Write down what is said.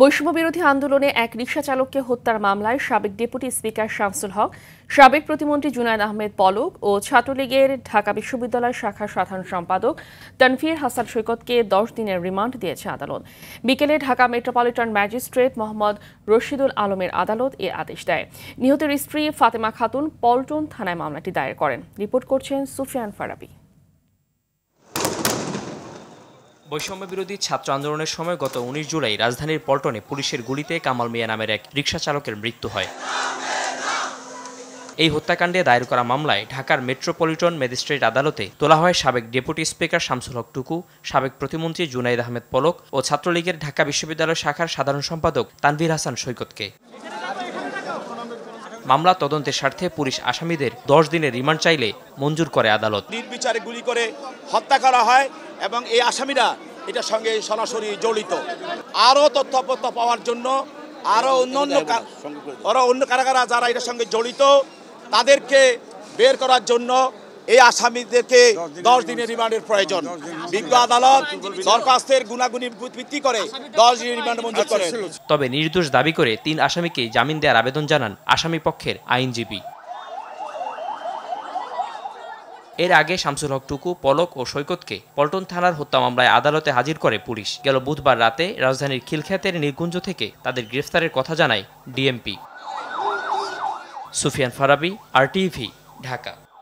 বৈষম্য বিরোধী আন্দোলনে এক রিকশা চালককে হত্যার মামলায় সাবেক ডেপুটি স্পিকার শামসুল হক সাবেক প্রতিমন্ত্রী জুনায়দ আহমেদ পলক ও ছাত্রলীগের ঢাকা বিশ্ববিদ্যালয় শাখার সাধারণ সম্পাদক তনফির হাসান সৈকতকে দশ দিনের রিমান্ড দিয়েছে আদালত বিকেলে ঢাকা মেট্রোপলিটন ম্যাজিস্ট্রেট মোহাম্মদ রশিদুল আলমের আদালত এ আদেশ দেয় নিহতের স্ত্রী ফাতেমা খাতুন পল্টন থানায় মামলাটি দায়ের করেন রিপোর্ট করছেন সুফিয়ান ফারাবি বৈষম্য বিরোধী ছাত্র আন্দোলনের সময় গত উনিশ জুলাই রাজধানীর পল্টনে পুলিশের গুলিতে কামাল মিয়া নামের এক রিক্সা চালকের মৃত্যু হয় এই হত্যাকাণ্ডে দায়ের করা মামলায় ঢাকার মেট্রোপলিটন ম্যাজিস্ট্রেট আদালতে তোলা হয় সাবেক ডেপুটি স্পিকার শামসুল হক টুকু সাবেক প্রতিমন্ত্রী জুনাইদ আহমেদ পলক ও ছাত্রলীগের ঢাকা বিশ্ববিদ্যালয় শাখার সাধারণ সম্পাদক তানভীর হাসান সৈকতকে মামলা তদন্তের স্বার্থে পুলিশ আসামিদের দশ দিনের রিমান্ড চাইলে মঞ্জুর করে আদালত নির্বিচারে গুলি করে হত্যা করা হয় এবং এই আসামিরা এটার সঙ্গে সরাসরি জড়িত আরও তথ্যপত্র পাওয়ার জন্য আরও অন্য অন্য আরও অন্য কারাগারা যারা এটার সঙ্গে জড়িত তাদেরকে বের করার জন্য এই আসামিদেরকে দশ দিনের রিমান্ডের প্রয়োজন বিজ্ঞ আদালত দরখাস্তের গুণাগুণি ভিত্তি করে দশ দিনের রিমান্ড মঞ্জুর করে তবে নির্দোষ দাবি করে তিন আসামিকে জামিন দেওয়ার আবেদন জানান আসামি পক্ষের আইনজীবী এর আগে শামসুল হক টুকু পলক ও সৈকতকে পল্টন থানার হত্যা মামলায় আদালতে হাজির করে পুলিশ গেল বুধবার রাতে রাজধানীর খিলখ্যাতের নির্গুঞ্জ থেকে তাদের গ্রেফতারের কথা জানায় ডিএমপি সুফিয়ান ফারাবি আর ঢাকা